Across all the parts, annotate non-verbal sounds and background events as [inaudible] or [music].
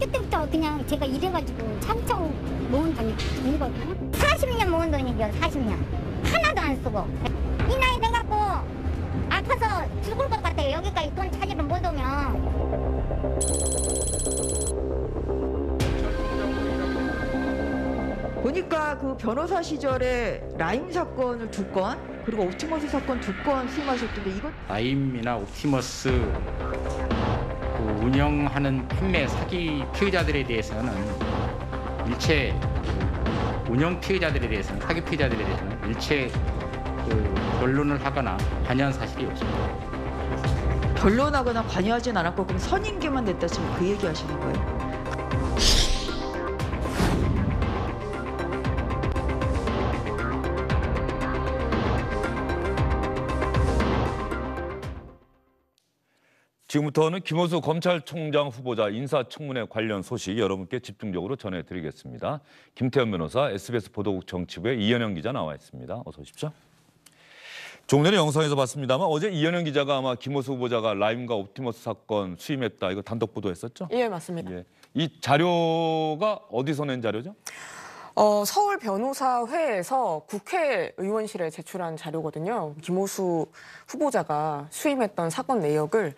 학교 때부터 그냥 제가 일해가지고 창청 모은 돈이 돈이거든요. 40년 모은 돈이죠, 40년. 하나도 안 쓰고. 이 나이 돼갖고 아파서 죽을 것 같아요. 여기까지 돈 찾으러 못 오면. 보니까 그 변호사 시절에 라임 사건을 두 건, 그리고 옵티머스 사건 두건 수임하셨던데 이건? 라임이나 옵티머스 운영하는 판매 사기 피해자들에 대해서는 일체 운영 피해자들에 대해서는 사기 피해자들에 대해서는 일체 그 결론을 하거나 관여한 사실이 없습니다. 결론하거나 관여하진 않았고 그럼 선임기만 됐다 지금 그 얘기하시는 거예요? 지금부터는 김호수 검찰총장 후보자 인사청문회 관련 소식 여러분께 집중적으로 전해드리겠습니다. 김태현 변호사, SBS 보도국 정치부의 이현영 기자 나와 있습니다. 어서 오십시오. 조금 전에 영상에서 봤습니다만 어제 이현영 기자가 아마 김호수 후보자가 라임과 옵티머스 사건 수임했다 이거 단독 보도했었죠? 예, 맞습니다. 예. 이 자료가 어디서 낸 자료죠? 어, 서울 변호사회에서 국회의원실에 제출한 자료거든요. 김호수 후보자가 수임했던 사건 내역을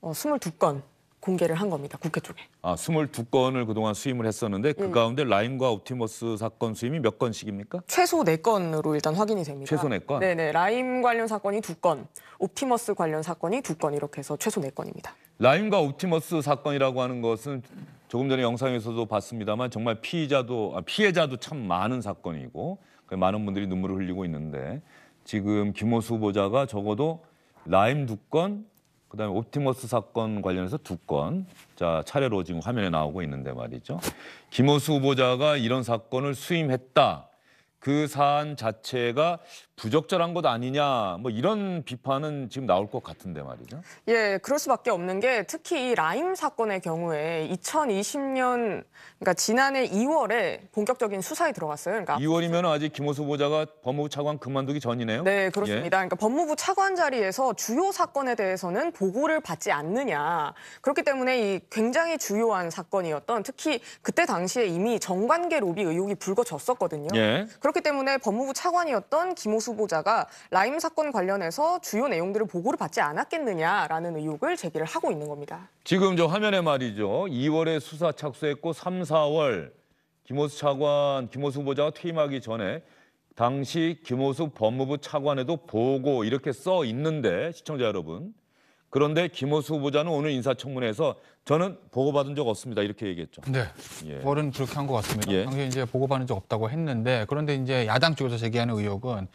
어, 22건 공개를 한 겁니다. 국회 쪽에. 아, 22건을 그동안 수임을 했었는데 그 음. 가운데 라임과 옵티머스 사건 수임이 몇 건씩입니까? 최소 4건으로 일단 확인이 됩니다. 최소 4건? 네네. 라임 관련 사건이 2건, 옵티머스 관련 사건이 2건 이렇게 해서 최소 4건입니다. 라임과 옵티머스 사건이라고 하는 것은 조금 전에 영상에서도 봤습니다만 정말 피의자도 아, 피해자도 참 많은 사건이고 그 많은 분들이 눈물을 흘리고 있는데 지금 김호수 후보자가 적어도 라임 두 건, 그다음에 옵티머스 사건 관련해서 두 건, 자 차례로 지금 화면에 나오고 있는데 말이죠. 김호수 후보자가 이런 사건을 수임했다. 그 사안 자체가 부적절한 것 아니냐 뭐 이런 비판은 지금 나올 것 같은데 말이죠. 예, 그럴 수밖에 없는 게 특히 이 라임 사건의 경우에 2020년 그러니까 지난해 2월에 본격적인 수사에 들어갔어요. 그러니까 2월이면 아직 김호수 보자가 법무부 차관 그만두기 전이네요. 네, 그렇습니다. 예. 그러니까 법무부 차관 자리에서 주요 사건에 대해서는 보고를 받지 않느냐. 그렇기 때문에 이 굉장히 주요한 사건이었던 특히 그때 당시에 이미 정관계 로비 의혹이 불거졌었거든요. 예. 그렇기 때문에 법무부 차관이었던 김호수 보자가 라임 사건 관련해서 주요 내용들을 보고를 받지 않았겠느냐라는 의혹을 제기를 하고 있는 겁니다. 지금 저 화면에 말이죠. 2월에 수사 착수했고 3, 4월 김호수 차관, 김호수 보자가 퇴임하기 전에 당시 김호수 법무부 차관에도 보고 이렇게 써 있는데 시청자 여러분 그런데 김호수 후보자는 오늘 인사청문회에서 저는 보고받은 적 없습니다 이렇게 얘기했죠. 네. 예. 월은 그렇게 한 것 같습니다. 예. 당시에 이제 보고받은 적 없다고 했는데 그런데 이제 야당 쪽에서 제기하는 의혹은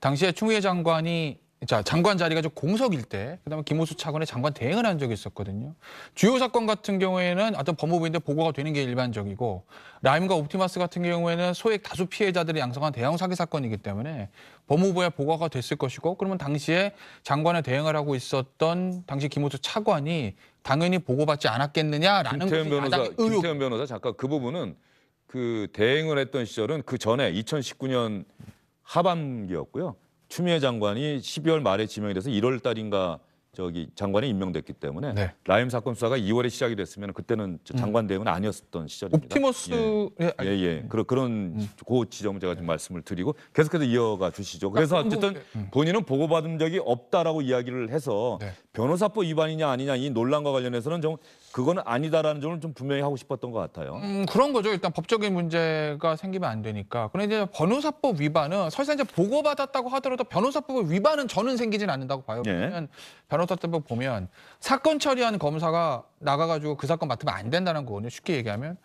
당시에 추미애 장관이 자, 장관 자리가 좀 공석일 때, 그 다음에 김호수 차관의 장관 대행을 한 적이 있었거든요. 주요 사건 같은 경우에는 어떤 법무부인데 보고가 되는 게 일반적이고, 라임과 옵티마스 같은 경우에는 소액 다수 피해자들이 양성한 대형 사기 사건이기 때문에 법무부에 보고가 됐을 것이고, 그러면 당시에 장관의 대행을 하고 있었던 당시 김호수 차관이 당연히 보고받지 않았겠느냐라는 것이 변호사, 의혹. 김태현 변호사 잠깐 그 부분은 그 대행을 했던 시절은 그 전에 2019년 하반기였고요. 추미애 장관이 12월 말에 지명이 돼서 1월 달인가 저기 장관이 임명됐기 때문에 네. 라임 사건 수사가 2월에 시작이 됐으면 그때는 음. 장관 대응은 아니었던 었 시절입니다. 옵티머스 예예 예, 예. 음. 그런 그런 음. 그지점 제가 좀 말씀을 드리고 계속해서 이어가 주시죠. 그래서 어쨌든 음. 본인은 보고받은 적이 없다라고 이야기를 해서 네. 변호사법 위반이냐 아니냐 이 논란과 관련해서는 좀 그거는 아니다라는 점을 좀 분명히 하고 싶었던 것 같아요. 음, 그런 거죠. 일단 법적인 문제가 생기면 안 되니까. 그런데 이제 변호사법 위반은 설사 이제 보고받았다고 하더라도 변호사법 의 위반은 저는 생기진 않는다고 봐요. 네. 왜냐면 변호사법 보면 사건 처리한 검사가 나가가지고 그 사건 맡으면 안 된다는 거거든요. 쉽게 얘기하면.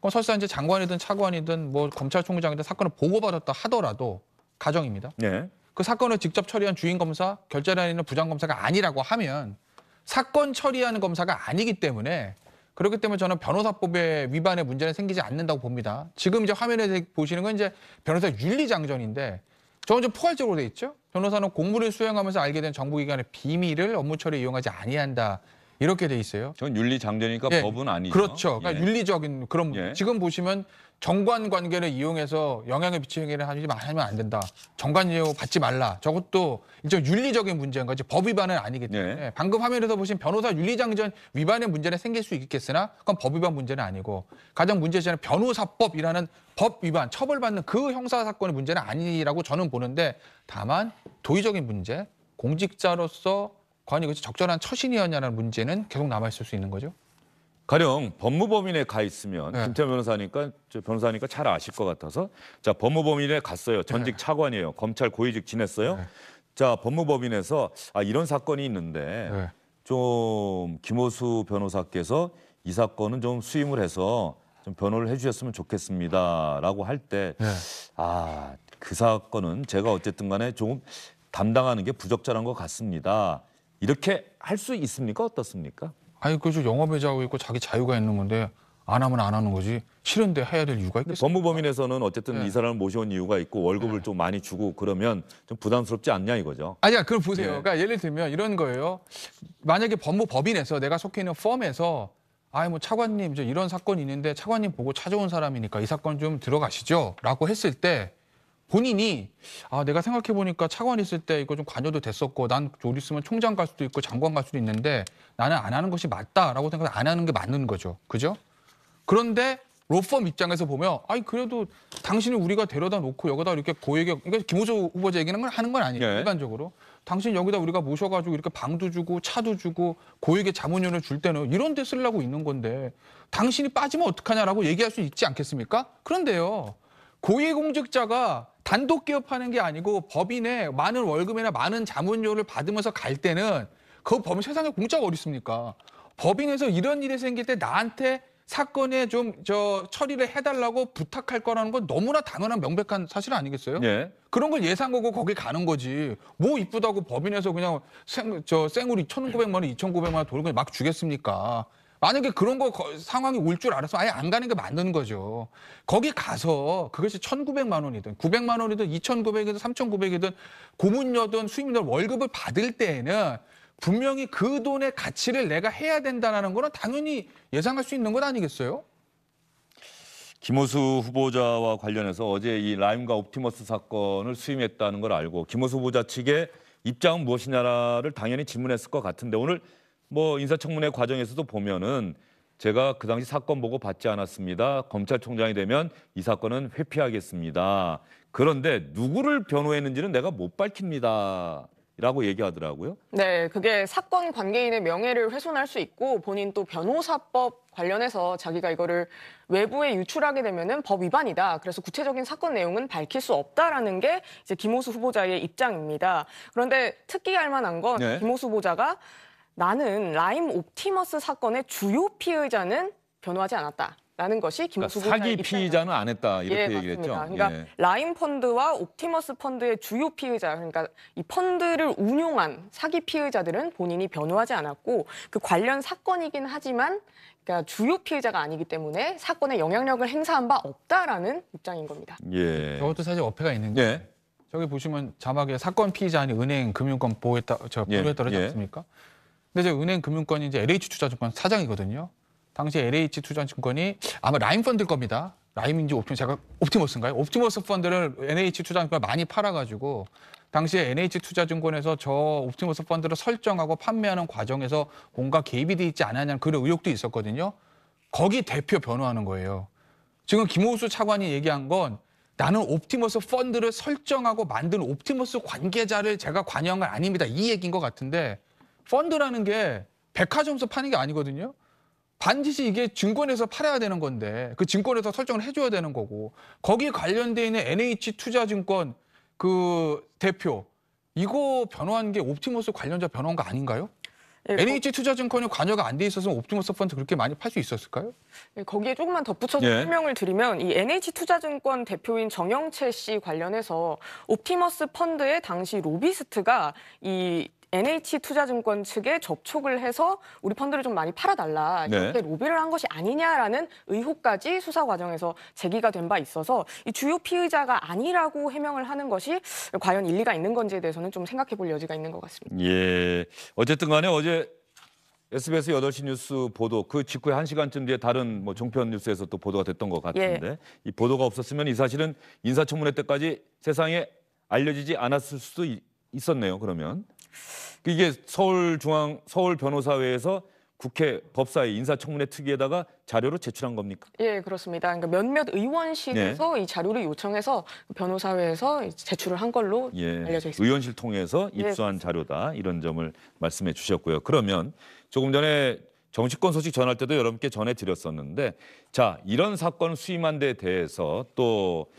그럼 설사 이제 장관이든 차관이든 뭐 검찰총장이든 사건을 보고받았다 하더라도 가정입니다. 네. 그 사건을 직접 처리한 주인 검사, 결재라인는 부장 검사가 아니라고 하면 사건 처리하는 검사가 아니기 때문에 그렇기 때문에 저는 변호사법에 위반의 문제는 생기지 않는다고 봅니다. 지금 이제 화면에 보시는 건 이제 변호사 윤리장전인데 저건좀 포괄적으로 돼 있죠. 변호사는 공무를 수행하면서 알게 된 정부기관의 비밀을 업무 처리에 이용하지 아니한다. 이렇게 돼 있어요. 전 윤리장전이니까 예. 법은 아니죠. 그렇죠. 그러니까 예. 윤리적인 그런 예. 지금 보시면 정관 관계를 이용해서 영향을 미치는 행위를 하면 안 된다. 정관 이용 받지 말라. 저것도 일종 윤리적인 문제인 거지 법 위반은 아니기 때문에 네. 예, 방금 화면에서 보신 변호사 윤리장전 위반의 문제는 생길 수 있겠으나 그건 법 위반 문제는 아니고 가장 문제제는 변호사법이라는 법 위반 처벌받는 그 형사 사건의 문제는 아니라고 저는 보는데 다만 도의적인 문제 공직자로서 과연 이것 적절한 처신이었냐는 문제는 계속 남아 있을 수 있는 거죠. 가령 법무법인에 가 있으면 네. 김태 변호사니까 변호사니까 잘 아실 것 같아서 자 법무법인에 갔어요. 전직 네. 차관이에요. 검찰 고위직 지냈어요. 네. 자 법무법인에서 아 이런 사건이 있는데 네. 좀 김호수 변호사께서 이 사건은 좀 수임을 해서 좀 변호를 해주셨으면 좋겠습니다라고 할때 아그 네. 아, 그 사건은 제가 어쨌든 간에 조금 담당하는 게 부적절한 것 같습니다. 이렇게 할 수 있습니까? 어떻습니까? 아니 그저 영업의자하고 있고 자기 자유가 있는 건데 안 하면 안 하는 거지 싫은데 해야 될 이유가 있겠어요. 법무법인에서는 어쨌든 네. 이 사람을 모셔온 이유가 있고 월급을 네. 좀 많이 주고 그러면 좀 부담스럽지 않냐 이거죠. 아니야 그걸 보세요. 네. 그러니까 예를 들면 이런 거예요. 만약에 법무법인에서 내가 속해 있는 펌에서 아이 뭐 차관님 저 이런 사건이 있는데 차관님 보고 찾아온 사람이니까 이 사건 좀 들어가시죠라고 했을 때 본인이 아 내가 생각해 보니까 차관 있을 때 이거 좀 관여도 됐었고 난좀 있으면 총장 갈 수도 있고 장관 갈 수도 있는데 나는 안 하는 것이 맞다라고 생각해안 하는 게 맞는 거죠. 그죠? 그런데 로펌 입장에서 보면 아니 그래도 당신을 우리가 데려다 놓고 여기다 이렇게 고액의 그러니까 김호조 후보자 얘기는 건 하는 건 아니에요. 예. 일반적으로 당신 여기다 우리가 모셔가지고 이렇게 방도 주고 차도 주고 고액의 자문료를 줄 때는 이런 데 쓰려고 있는 건데 당신이 빠지면 어떡하냐라고 얘기할 수 있지 않겠습니까? 그런데요. 고위공직자가 단독 기업하는 게 아니고 법인에 많은 월급이나 많은 자문료를 받으면서 갈 때는 그 법인 세상에 공짜가 어디 있습니까? 법인에서 이런 일이 생길 때 나한테 사건에 좀 저 처리를 해달라고 부탁할 거라는 건 너무나 당연한 명백한 사실 아니겠어요? 예. 그런 걸 예상 거고 거기 가는 거지. 뭐 이쁘다고 법인에서 그냥 생, 저쌩으리1 9 0 0만 원, 2,900만 원 돈을 그냥 막 주겠습니까? 만약에 그런 거 상황이 올 줄알아서 아예 안 가는 게 맞는 거죠. 거기 가서 그것이 1,900만 원이든 900만 원이든 2,900이든 3,900이든 고문료든 수임료 월급을 받을 때에는 분명히 그 돈의 가치를 내가 해야 된다는 거는 당연히 예상할 수 있는 것 아니겠어요? 김호수 후보자와 관련해서 어제 이 라임과 옵티머스 사건을 수임했다는 걸 알고 김호수 후보자 측의 입장은 무엇이냐를 당연히 질문했을 것 같은데 오늘 뭐 인사청문회 과정에서도 보면은 제가 그 당시 사건 보고 받지 않았습니다. 검찰총장이 되면 이 사건은 회피하겠습니다. 그런데 누구를 변호했는지는 내가 못 밝힙니다. 라고 얘기하더라고요. 네, 그게 사건 관계인의 명예를 훼손할 수 있고 본인 또 변호사법 관련해서 자기가 이거를 외부에 유출하게 되면은 법 위반이다. 그래서 구체적인 사건 내용은 밝힐 수 없다라는 게 이제 김호수 후보자의 입장입니다. 그런데 특기할 만한 건 네. 김호수 후보자가 나는 라임 옵티머스 사건의 주요 피의자는 변호하지 않았다. 라는 것이 그러니까 김수구 그러니까 사기 피의자는 안 했다 이렇게 예, 얘기 맞습니다. 했죠. 그러니까 예. 라임 펀드와 옵티머스 펀드의 주요 피의자 그러니까 이 펀드를 운용한 사기 피의자들은 본인이 변호하지 않았고 그 관련 사건이긴 하지만 그러니까 주요 피의자가 아니기 때문에 사건에 영향력을 행사한 바 없다라는 입장인 겁니다. 예. 저것도 사실 어폐가 있는 게 예. 저기 보시면 자막에 사건 피의자 아닌 은행 금융권 보호했다 저 예. 보호했다 그러지 예. 않습니까? 근데 이제 은행 금융권이 이제 LH투자증권 사장이거든요. 당시 LH투자증권이 아마 라임 펀드일 겁니다. 라임인지 옵티머 제가 옵티머스인가요? 옵티머스 펀드를 NH투자증권 많이 팔아가지고 당시에 NH투자증권에서 저 옵티머스 펀드를 설정하고 판매하는 과정에서 뭔가 개입이 돼 있지 않았냐는 그런 의혹도 있었거든요. 거기 대표 변호하는 거예요. 지금 김호수 차관이 얘기한 건 나는 옵티머스 펀드를 설정하고 만든 옵티머스 관계자를 제가 관여한 건 아닙니다. 이 얘기인 것 같은데 펀드라는 게 백화점에서 파는 게 아니거든요. 반드시 이게 증권에서 팔아야 되는 건데 그 증권에서 설정을 해줘야 되는 거고 거기 에 관련돼 있는 NH 투자증권 그 대표 이거 변호한 게 옵티머스 관련자 변호한 거 아닌가요? 예, NH 투자증권이 관여가 안 돼 있어서 옵티머스 펀드 그렇게 많이 팔 수 있었을까요? 예, 거기에 조금만 덧붙여서 예. 설명을 드리면 이 NH 투자증권 대표인 정영채 씨 관련해서 옵티머스 펀드의 당시 로비스트가 이 NH투자증권 측에 접촉을 해서 우리 펀드를 좀 많이 팔아달라 네. 이렇게 네. 로비를 한 것이 아니냐라는 의혹까지 수사 과정에서 제기가 된 바 있어서 이 주요 피의자가 아니라고 해명을 하는 것이 과연 일리가 있는 건지에 대해서는 좀 생각해 볼 여지가 있는 것 같습니다. 예. 어쨌든 간에 어제 SBS 8시 뉴스 보도 그 직후에 1시간쯤 뒤에 다른 뭐 종편 뉴스에서 또 보도가 됐던 것 예. 같은데 예. 이 보도가 없었으면 이 사실은 인사청문회 때까지 세상에 알려지지 않았을 수도 있, 었네요 그러면. 이게 서울중앙 서울변호사회에서 국회 법사위 인사청문회 특위에다가 자료로 제출한 겁니까? 예, 그렇습니다. 그러니까 몇몇 의원실에서 예. 이 자료를 요청해서 변호사회에서 제출을 한 걸로 예. 알려져 있습니다. 의원실 통해서 예, 입수한 예. 자료다 이런 점을 말씀해 주셨고요. 그러면 조금 전에 정치권 소식 전할 때도 여러분께 전해드렸었는데 자 이런 사건 수임한 데 대해서 또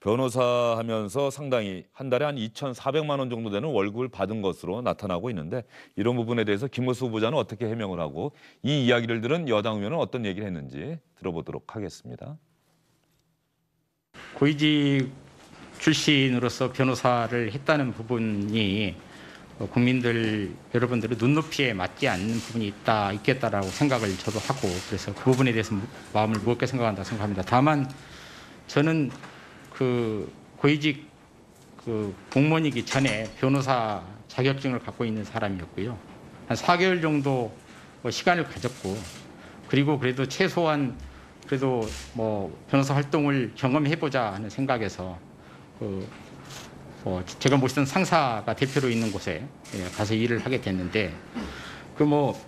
변호사 하면서 상당히 한 달에 한 2,400만 원 정도 되는 월급을 받은 것으로 나타나고 있는데 이런 부분에 대해서 김호수 후보자는 어떻게 해명을 하고 이 이야기를 들은 여당 의원은 어떤 얘기를 했는지 들어보도록 하겠습니다. 고위직 출신으로서 변호사를 했다는 부분이 국민들 여러분들의 눈높이에 맞지 않는 부분이 있다 있겠다라고 생각을 저도 하고 그래서 그 부분에 대해서 마음을 무겁게 생각한다 생각합니다. 다만 저는 그 고위직 그 공무원이기 전에 변호사 자격증을 갖고 있는 사람이었고요. 한 4개월 정도 뭐 시간을 가졌고 그리고 그래도 최소한 그래도 뭐 변호사 활동을 경험해보자 하는 생각에서 그뭐 제가 모시던 상사가 대표로 있는 곳에 예, 가서 일을 하게 됐는데 그 뭐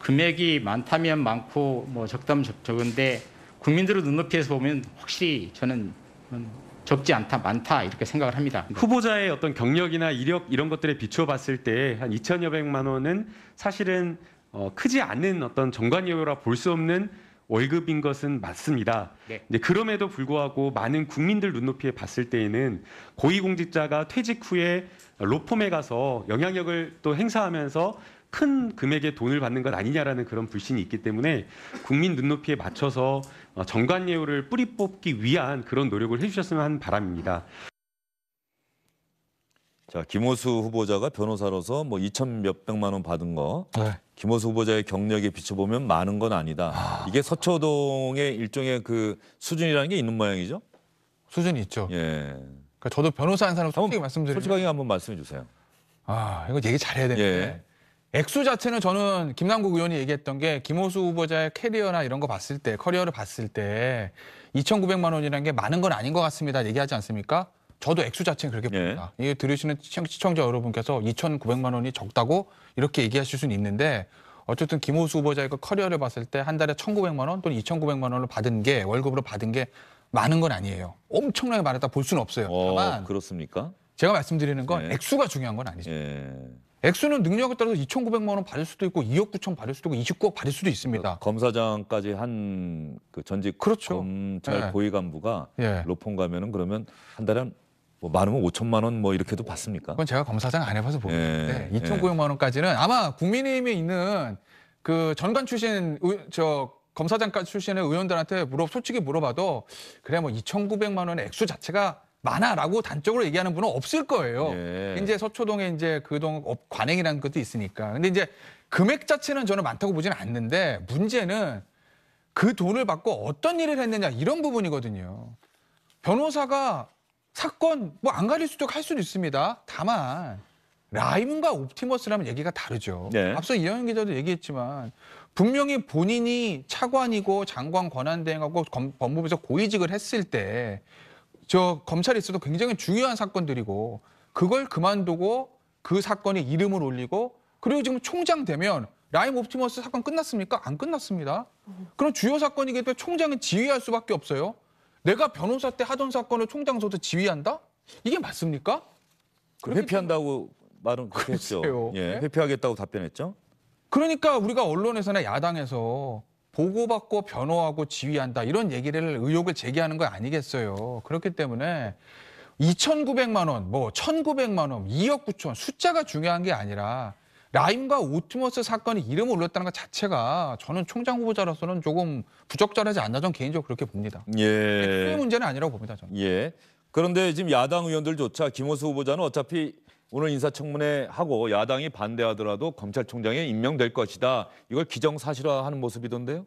금액이 많다면 많고 뭐 적다면 적은데 국민들의 눈높이에서 보면 확실히 저는 음, 적지 않다, 많다 이렇게 생각을 합니다. 네. 후보자의 어떤 경력이나 이력 이런 것들에 비추어 봤을 때 한 2,200만 원은 사실은 어, 크지 않은 어떤 정관여유라 볼 수 없는 월급인 것은 맞습니다. 네. 그럼에도 불구하고 많은 국민들 눈높이에 봤을 때에는 고위공직자가 퇴직 후에 로펌에 가서 영향력을 또 행사하면서 큰 금액의 돈을 받는 것 아니냐라는 그런 불신이 있기 때문에 국민 눈높이에 맞춰서 어, 정관예우를 뿌리 뽑기 위한 그런 노력을 해주셨으면 하는 바람입니다. 자 김호수 후보자가 변호사로서 뭐 2천 몇백만 원 받은 거 네. 김호수 후보자의 경력에 비춰보면 많은 건 아니다. 아... 이게 서초동의 일종의 그 수준이라는 게 있는 모양이죠? 수준이 있죠. 예. 그러니까 저도 변호사 한 사람 솔직히 말씀드리면 솔직하게 한번 말씀해 주세요. 아 이거 얘기 잘해야 되는데 예. 액수 자체는 저는 김남국 의원이 얘기했던 게 김호수 후보자의 캐리어나 이런 거 봤을 때 커리어를 봤을 때 2,900만 원이라는 게 많은 건 아닌 것 같습니다. 얘기하지 않습니까? 저도 액수 자체는 그렇게 예. 봅니다. 예. 이거 들으시는 시청자 여러분께서 2,900만 원이 적다고 이렇게 얘기하실 수는 있는데 어쨌든 김호수 후보자의 그 커리어를 봤을 때 한 달에 1,900만 원 또는 2,900만 원을 받은 게 월급으로 받은 게 많은 건 아니에요. 엄청나게 많았다 볼 수는 없어요. 어, 다만 그렇습니까? 제가 말씀드리는 건 예. 액수가 중요한 건 아니죠. 예. 액수는 능력에 따라서 2,900만 원 받을 수도 있고 2억 9천 받을 수도 있고 29억 받을 수도 있습니다. 그 검사장까지 한 그 전직 그렇죠. 검찰 예. 고위 간부가 예. 로펌 가면은 그러면 한 달에 뭐 많으면 5천만 원 뭐 이렇게도 받습니까? 그건 제가 검사장 안 해봐서 모르겠는데 예. 2,900만 예. 원까지는 아마 국민의힘에 있는 그 전관 출신 저 검사장까지 출신의 의원들한테 물어 솔직히 물어봐도 그래 뭐 2,900만 원의 액수 자체가 많아라고 단적으로 얘기하는 분은 없을 거예요. 예. 이제 서초동에 이제 그동 관행이라는 것도 있으니까. 근데 이제 금액 자체는 저는 많다고 보지는 않는데 문제는 그 돈을 받고 어떤 일을 했느냐 이런 부분이거든요. 변호사가 사건 뭐 안 가릴 수도 할 수도 있습니다. 다만 라임과 옵티머스라면 얘기가 다르죠. 네. 앞서 이현 영 기자도 얘기했지만 분명히 본인이 차관이고 장관 권한 대행하고 법무부에서 고위직을 했을 때저 검찰에 있어도 굉장히 중요한 사건들이고 그걸 그만두고 그 사건에 이름을 올리고 그리고 지금 총장 되면 라임 옵티머스 사건 끝났습니까? 안 끝났습니다. 그럼 주요 사건이기 때문에 총장은 지휘할 수밖에 없어요. 내가 변호사 때 하던 사건을 총장서도 지휘한다? 이게 맞습니까? 회피한다고 말은 그랬죠. 예, 네? 회피하겠다고 답변했죠. 그러니까 우리가 언론에서나 야당에서 보고받고 변호하고 지휘한다 이런 얘기를 의혹을 제기하는 거 아니겠어요. 그렇기 때문에 2,900만 원, 뭐 1,900만 원, 2억 9천 숫자가 중요한 게 아니라 라임과 오트머스 사건이 이름 을 올렸다는 것 자체가 저는 총장 후보자로서는 조금 부적절하지 않나 저는 개인적으로 그렇게 봅니다. 예. 그 문제는 아니라고 봅니다. 저는. 예. 그런데 지금 야당 의원들조차 김호수 후보자는 어차피 오늘 인사청문회 하고 야당이 반대하더라도 검찰총장에 임명될 것이다. 이걸 기정사실화하는 모습이던데요.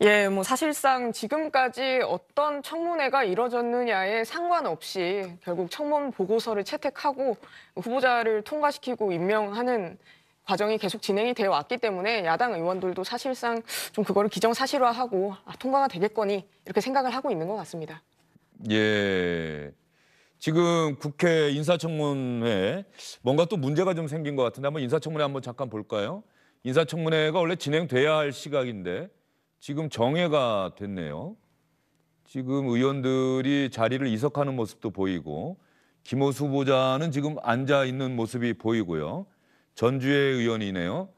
예, 뭐 사실상 지금까지 어떤 청문회가 이뤄졌느냐에 상관없이 결국 청문 보고서를 채택하고 후보자를 통과시키고 임명하는 과정이 계속 진행이 되어 왔기 때문에 야당 의원들도 사실상 좀 그거를 기정사실화하고 아, 통과가 되겠거니 이렇게 생각을 하고 있는 것 같습니다. 예. 지금 국회 인사청문회 뭔가 또 문제가 좀 생긴 것 같은데 한번 인사청문회 한번 잠깐 볼까요? 인사청문회가 원래 진행돼야 할 시각인데 지금 정해가 됐네요. 지금 의원들이 자리를 이석하는 모습도 보이고 김호수 후보자는 지금 앉아 있는 모습이 보이고요. 전주의 의원이네요.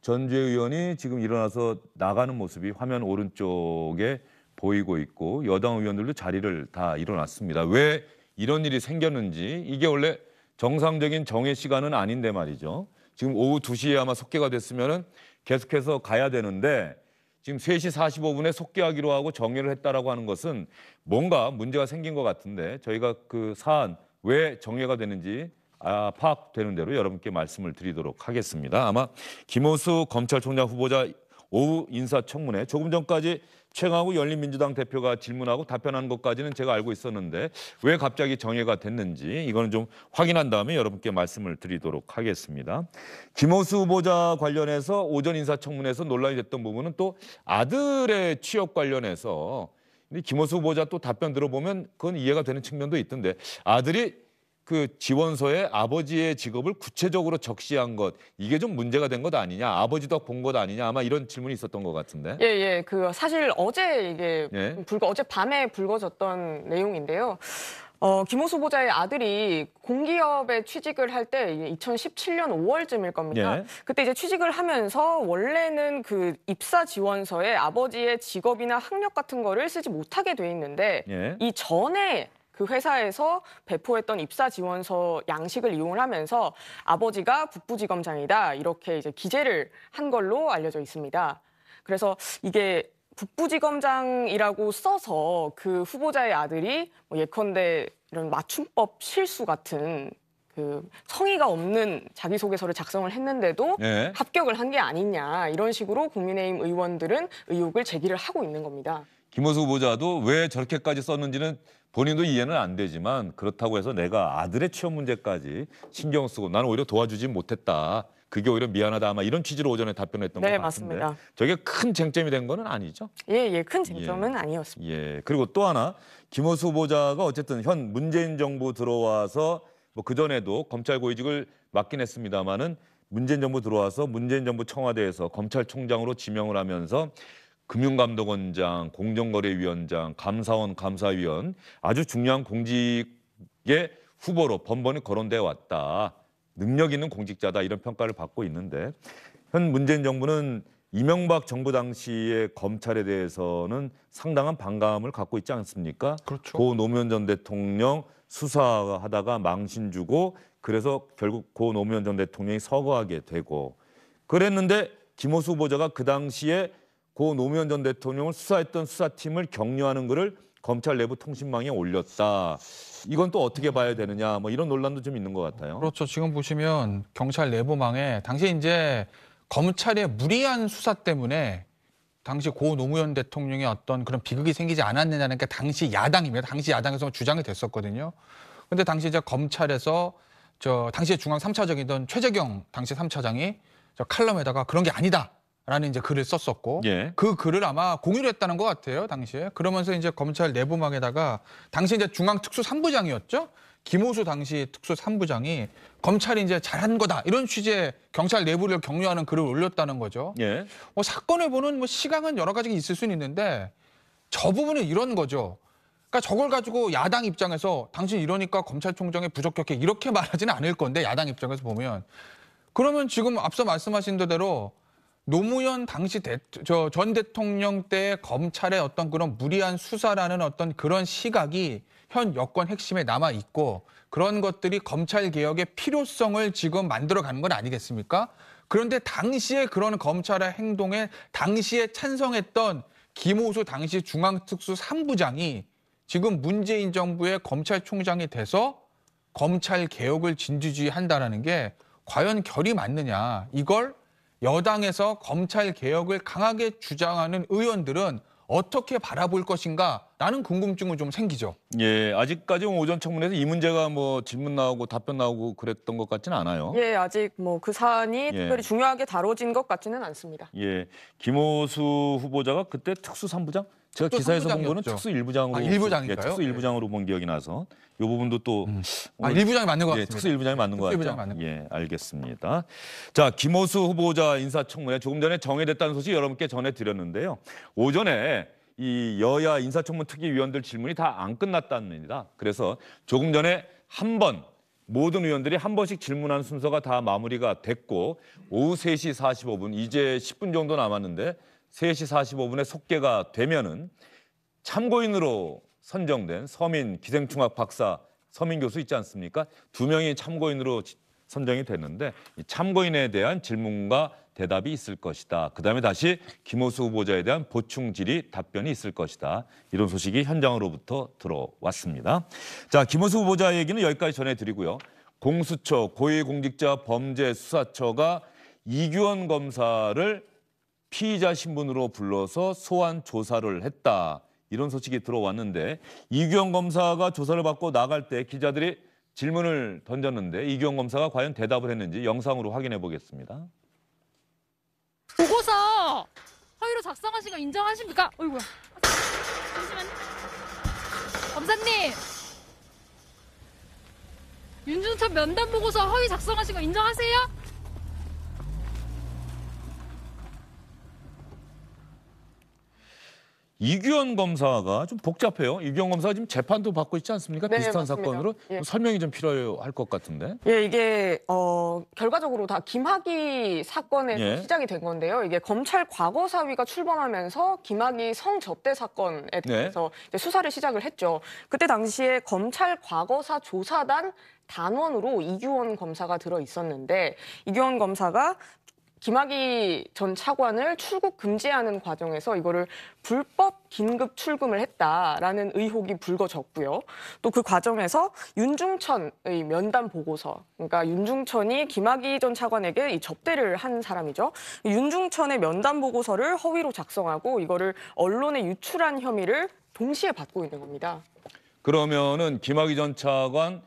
전주의 의원이 지금 일어나서 나가는 모습이 화면 오른쪽에 보이고 있고 여당 의원들도 자리를 다 일어났습니다. 왜 이런 일이 생겼는지 이게 원래 정상적인 정해 시간은 아닌데 말이죠. 지금 오후 2시에 아마 속개가 됐으면은 계속해서 가야 되는데 지금 3시 45분에 속개하기로 하고 정리를 했다라고 하는 것은 뭔가 문제가 생긴 것 같은데 저희가 그 사안 왜 정해가 되는지 아, 파악되는 대로 여러분께 말씀을 드리도록 하겠습니다. 아마 김호수 검찰총장 후보자 오후 인사청문회 조금 전까지 최강욱 열린민주당 대표가 질문하고 답변한 것까지는 제가 알고 있었는데 왜 갑자기 정해가 됐는지 이거는 좀 확인한 다음에 여러분께 말씀을 드리도록 하겠습니다. 김호수 후보자 관련해서 오전 인사청문회에서 논란이 됐던 부분은 또 아들의 취업 관련해서 김호수 후보자 또 답변 들어보면 그건 이해가 되는 측면도 있던데 아들이 그 지원서에 아버지의 직업을 구체적으로 적시한 것 이게 좀 문제가 된 것 아니냐 아버지도 본 것 아니냐 아마 이런 질문이 있었던 것 같은데 예예 예, 그 사실 어제 이게 예? 불거 어제 밤에 불거졌던 내용인데요 어, 김호수 보좌의 아들이 공기업에 취직을 할 때 2017년 5월쯤일 겁니다. 예. 그때 이제 취직을 하면서 원래는 그 입사 지원서에 아버지의 직업이나 학력 같은 거를 쓰지 못하게 돼 있는데 예. 이 전에 그 회사에서 배포했던 입사 지원서 양식을 이용을 하면서 아버지가 북부지검장이다 이렇게 이제 기재를 한 걸로 알려져 있습니다. 그래서 이게 북부지검장이라고 써서 그 후보자의 아들이 뭐 예컨대 이런 맞춤법 실수 같은 그 성의가 없는 자기소개서를 작성을 했는데도 네. 합격을 한 게 아니냐 이런 식으로 국민의힘 의원들은 의혹을 제기를 하고 있는 겁니다. 김호수 후보자도 왜 저렇게까지 썼는지는 본인도 이해는 안 되지만 그렇다고 해서 내가 아들의 취업 문제까지 신경 쓰고 나는 오히려 도와주지 못했다. 그게 오히려 미안하다 아마 이런 취지로 오전에 답변했던 네, 것 같은데 맞습니다. 저게 큰 쟁점이 된 거는 아니죠? 예, 예, 큰 예. 쟁점은 아니었습니다. 예 그리고 또 하나 김호수 후보자가 어쨌든 현 문재인 정부 들어와서 뭐 그 전에도 검찰 고위직을 맡긴 했습니다마는 문재인 정부 들어와서 문재인 정부 청와대에서 검찰총장으로 지명을 하면서 금융감독원장, 공정거래위원장, 감사원, 감사위원 아주 중요한 공직의 후보로 번번이 거론돼 왔다. 능력 있는 공직자다 이런 평가를 받고 있는데 현 문재인 정부는 이명박 정부 당시의 검찰에 대해서는 상당한 반감을 갖고 있지 않습니까? 그렇죠. 고 노무현 전 대통령 수사하다가 망신 주고 그래서 결국 고 노무현 전 대통령이 서거하게 되고 그랬는데 김호수 후보자가 그 당시에 고 노무현 전 대통령을 수사했던 수사팀을 격려하는 글을 검찰 내부 통신망에 올렸다. 이건 또 어떻게 봐야 되느냐 뭐 이런 논란도 좀 있는 것 같아요. 그렇죠. 지금 보시면 경찰 내부망에 당시 이제 검찰의 무리한 수사 때문에 당시 고 노무현 대통령의 어떤 그런 비극이 생기지 않았느냐는 게 당시 야당입니다. 당시 야당에서 주장이 됐었거든요. 근데 당시 이제 검찰에서 저 당시에 중앙 삼차장이던 최재경 당시 삼차장이 저 칼럼에다가 그런 게 아니다. 라는 이제 글을 썼었고 예. 그 글을 아마 공유를 했다는 것 같아요 당시에 그러면서 이제 검찰 내부망에다가 당시 이제 중앙 특수 3부장이었죠 김호수 당시 특수 3부장이 검찰이 이제 잘한 거다 이런 취지의 경찰 내부를 격려하는 글을 올렸다는 거죠. 예. 뭐 사건을 보는 뭐 시각은 여러 가지가 있을 수는 있는데 저 부분은 이런 거죠. 그러니까 저걸 가지고 야당 입장에서 당신 이러니까 검찰총장에 부적격해 이렇게 [laughs] 말하지는 않을 건데 야당 입장에서 보면 그러면 지금 앞서 말씀하신 대로 노무현 당시 대, 저, 전 대통령 때 검찰의 어떤 그런 무리한 수사라는 어떤 그런 시각이 현 여권 핵심에 남아 있고 그런 것들이 검찰 개혁의 필요성을 지금 만들어 가는 건 아니겠습니까? 그런데 당시에 그런 검찰의 행동에 당시에 찬성했던 김호수 당시 중앙특수 3부장이 지금 문재인 정부의 검찰총장이 돼서 검찰 개혁을 진지주의한다라는 게 과연 결이 맞느냐 이걸 여당에서 검찰 개혁을 강하게 주장하는 의원들은 어떻게 바라볼 것인가 라는 궁금증은 좀 생기죠. 예, 아직까지 오전 청문회에서 이 문제가 뭐 질문 나오고 답변 나오고 그랬던 것 같지는 않아요. 예, 아직 뭐 그 사안이 예. 특별히 중요하게 다뤄진 것 같지는 않습니다. 예, 김호수 후보자가 그때 특수 3부장? 제가 특수 기사에서 본 거는 특수 1부장으로. 아, 일부장인가요? 예, 특수 예. 부장으로본 기억이 나서 이 부분도 또 음. 아, 일부장이 맞는 것 예, 같습니다. 특수 일부장이 맞는 특수 같 일부장이 맞는 예, 알겠습니다. 자, 김호수 후보자 인사청문회 조금 전에 정해됐다는 소식 여러분께 전해드렸는데요. 오전에 이 여야 인사청문 특위위원들 질문이 다 안 끝났답니다. 다는 그래서 조금 전에 한 번 모든 의원들이 한 번씩 질문한 순서가 다 마무리가 됐고 오후 3시 45분 이제 10분 정도 남았는데 3시 45분에 속개가 되면은 참고인으로 선정된 서민 기생충학 박사 서민 교수 있지 않습니까? 두 명이 참고인으로 선정이 됐는데 참고인에 대한 질문과 대답이 있을 것이다. 그다음에 다시 김호수 후보자에 대한 보충 질의 답변이 있을 것이다. 이런 소식이 현장으로부터 들어왔습니다. 자, 김호수 후보자 얘기는 여기까지 전해드리고요. 공수처 고위공직자 범죄수사처가 이규원 검사를 피의자 신분으로 불러서 소환 조사를 했다. 이런 소식이 들어왔는데 이규영 검사가 조사를 받고 나갈 때 기자들이 질문을 던졌는데 이규영 검사가 과연 대답을 했는지 영상으로 확인해 보겠습니다. 작성하신 거 인정하십니까? 어이구야. 잠시만요. 검사님! 윤준천 면담 보고서 허위 작성하신 거 인정하세요? 이규현 검사가 좀 복잡해요. 이규현 검사가 지금 재판도 받고 있지 않습니까? 네, 비슷한 맞습니다. 사건으로 예. 설명이 좀 필요할 것 같은데. 예, 이게 어, 결과적으로 다 김학의 사건에서 예. 시작이 된 건데요. 이게 검찰 과거사위가 출범하면서 김학의 성접대 사건에 네. 대해서 네. 수사를 시작을 했죠. 그때 당시에 검찰 과거사 조사단 단원으로 이규원 검사가 들어 있었는데 이규원 검사가 김학의 전 차관을 출국 금지하는 과정에서 이거를 불법 긴급 출금을 했다라는 의혹이 불거졌고요. 또 그 과정에서 윤중천의 면담 보고서, 그러니까 윤중천이 김학의 전 차관에게 이 접대를 한 사람이죠. 윤중천의 면담 보고서를 허위로 작성하고 이거를 언론에 유출한 혐의를 동시에 받고 있는 겁니다. 그러면은 김학의 전 차관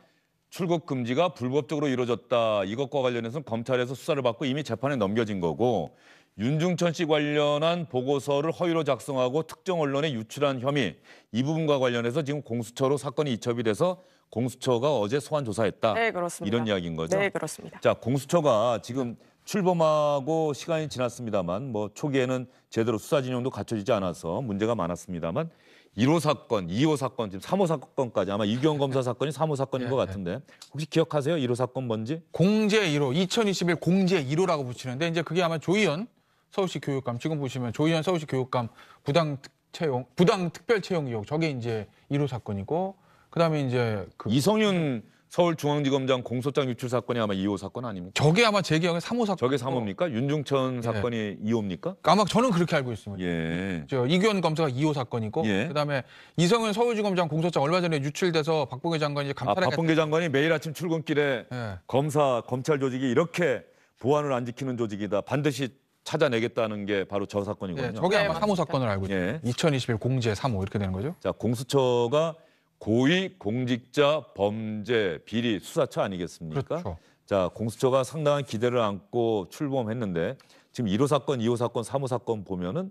출국 금지가 불법적으로 이루어졌다. 이것과 관련해서는 검찰에서 수사를 받고 이미 재판에 넘겨진 거고 윤중천 씨 관련한 보고서를 허위로 작성하고 특정 언론에 유출한 혐의 이 부분과 관련해서 지금 공수처로 사건이 이첩이 돼서 공수처가 어제 소환 조사했다. 네, 그렇습니다. 이런 이야기인 거죠. 네, 그렇습니다. 자, 공수처가 지금 출범하고 시간이 지났습니다만 뭐 초기에는 제대로 수사 진영도 갖춰지지 않아서 문제가 많았습니다만 1호 사건, 2호 사건, 지금 3호 사건까지 아마 이규원 검사 사건이 3호 사건인 예, 것 예. 같은데 혹시 기억하세요? 1호 사건 뭔지? 공제 1호, 2021 공제 1호라고 붙이는데 이제 그게 아마 조희연 서울시 교육감 지금 보시면 조희연 서울시 교육감 부당 채용, 부당 특별 채용 의혹 저게 이제 1호 사건이고 그다음에 이제 그 이성윤 서울중앙지검장 공소장 유출 사건이 아마 2호 사건 아닙니까? 저게 아마 제 기억에 3호 사건. 저게 3호입니까? 윤중천 예. 사건이 2호입니까? 그러니까 아마 저는 그렇게 알고 있습니다. 예. 저 이규현 검사가 2호 사건이고 예. 그다음에 이성은 서울지검장 공소장 얼마 전에 유출돼서 박봉계 장관이 아, 감찰에 박봉계 장관이 매일 아침 출근길에 예. 검사, 검찰 조직이 이렇게 보안을 안 지키는 조직이다. 반드시 찾아내겠다는 게 바로 저 사건이거든요. 예, 저게 아마 3호 사건을 알고 있습니다. 예. 2021 공제 3호 이렇게 되는 거죠. 자, 공수처가 고위공직자 범죄 비리 수사처 아니겠습니까? 그렇죠. 자, 공수처가 상당한 기대를 안고 출범했는데 지금 1호 사건, 2호 사건, 3호 사건 보면은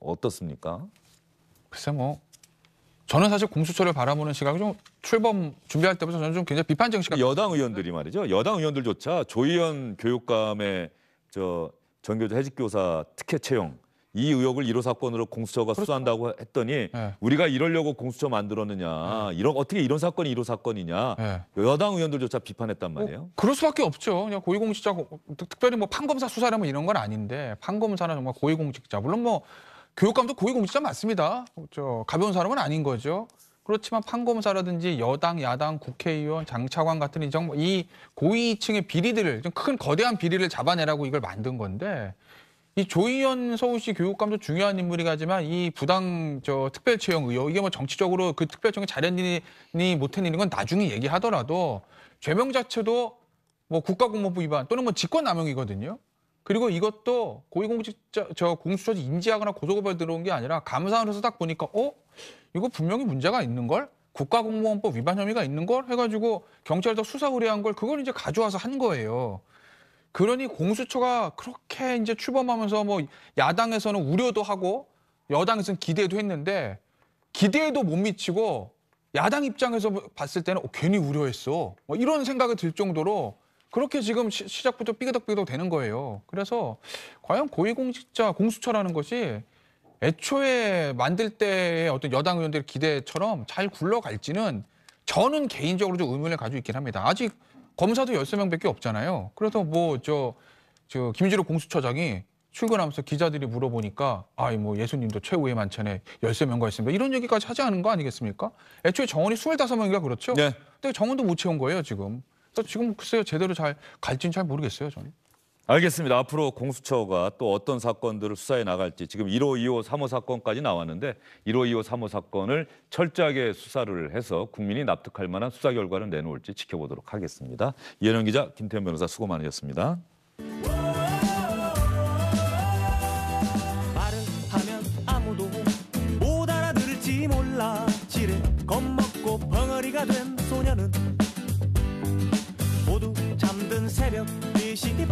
어떻습니까? 글쎄 뭐 저는 사실 공수처를 바라보는 시각이 좀 출범 준비할 때부터 저는 좀 굉장히 비판적인 시각. 여당 의원들이 말이죠. 여당 의원들조차 조의원 교육감의 저 전교조 해직교사 특혜 채용 이 의혹을 1호 사건으로 공수처가 그렇죠. 수사한다고 했더니 네. 우리가 이러려고 공수처 만들었느냐 예. 이런 어떻게 이런 사건이 1호 사건이냐 네. 여당 의원들조차 비판했단 뭐 말이에요. 뭐, 그럴 수밖에 없죠. 그냥 고위공직자 특별히 뭐 판검사 수사라면 뭐 이런 건 아닌데 판검사나 정말 고위공직자 물론 뭐 교육감도 고위공직자 맞습니다. 저 가벼운 사람은 아닌 거죠. 그렇지만 판검사라든지 여당, 야당, 국회의원, 장차관 같은 이, 정, 이 고위층의 비리들을 좀 큰 거대한 비리를 잡아내라고 이걸 만든 건데 이 조희연 서울시 교육감도 중요한 인물이가지만이 부당 저 특별 채용 의혹 이게 뭐 정치적으로 그 특별 채용 잘했니 못했니 건 나중에 얘기하더라도 죄명 자체도 뭐 국가공무원법 위반 또는 뭐 직권남용이거든요. 그리고 이것도 고위공직자 저 공수처지 인지하거나 고소고발 들어온 게 아니라 감사원에서 딱 보니까 어 이거 분명히 문제가 있는 걸 국가공무원법 위반 혐의가 있는 걸 해가지고 경찰도 수사 의뢰한 걸 그걸 이제 가져와서 한 거예요. 그러니 공수처가 그렇게 이제 출범하면서 뭐 야당에서는 우려도 하고 여당에서는 기대도 했는데 기대에도 못 미치고 야당 입장에서 봤을 때는 어, 괜히 우려했어. 뭐 이런 생각이 들 정도로 그렇게 지금 시, 작부터 삐그덕삐그덕 되는 거예요. 그래서 과연 고위공직자 공수처라는 것이 애초에 만들 때의 어떤 여당 의원들의 기대처럼 잘 굴러갈지는 저는 개인적으로 좀 의문을 가지고 있긴 합니다. 아직 검사도 1 3명 밖에 없잖아요. 그래서 뭐, 저, 저, 김지로 공수처장이 출근하면서 기자들이 물어보니까 아이 뭐 예수님도 최후의 만찬에 1 3 명과 있습니다. 이런 얘기까지 하지 않은 거 아니겠습니까? 애초에 정원이 2 5 명인가 그렇죠? 네. 근데 정원도 못 채운 거예요, 지금. 그래서 지금 글쎄요, 제대로 잘 갈진 잘 모르겠어요, 저는. 알겠습니다. 앞으로 공수처가 또 어떤 사건들을 수사해 나갈지 지금 1호, 2호, 3호 사건까지 나왔는데 1호, 2호, 3호 사건을 철저하게 수사를 해서 국민이 납득할 만한 수사 결과를 내놓을지 지켜보도록 하겠습니다. 이현영 기자, 김태현 변호사 수고 많으셨습니다.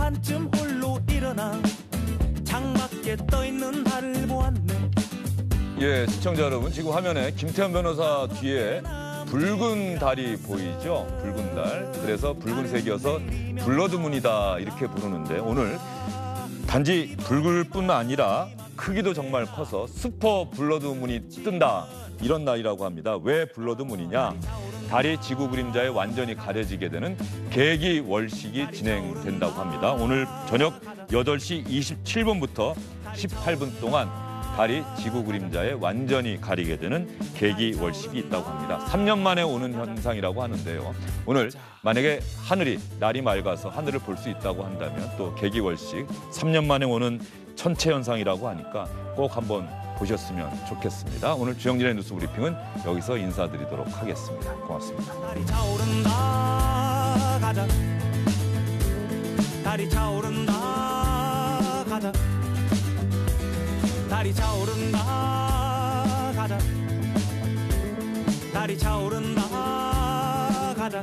반쯤 홀로 일어나 장밖에 떠있는 나를 보았네 예, 시청자 여러분, 지금 화면에 김태현 변호사 뒤에 붉은 달이 보이죠? 붉은 달. 그래서 붉은색이어서 블러드 문이다 이렇게 부르는데 오늘 단지 붉을 뿐만 아니라 크기도 정말 커서 슈퍼 블러드 문이 뜬다 이런 날이라고 합니다. 왜 블러드 문이냐? 달이 지구 그림자에 완전히 가려지게 되는 계기월식이 진행된다고 합니다. 오늘 저녁 8시 27분부터 18분 동안 달이 지구 그림자에 완전히 가리게 되는 계기월식이 있다고 합니다. 3년 만에 오는 현상이라고 하는데요. 오늘 만약에 하늘이 날이 맑아서 하늘을 볼 수 있다고 한다면 또계기월식 3년 만에 오는 천체 현상이라고 하니까 꼭 한번 보셨으면 좋겠습니다. 오늘 주영진의 뉴스 브리핑은 여기서 인사드리도록 하겠습니다. 고맙습니다. 달이 차오른다 가자 달이 차오른다 가자 달이 차오른다 가자 달이 차오른다 가자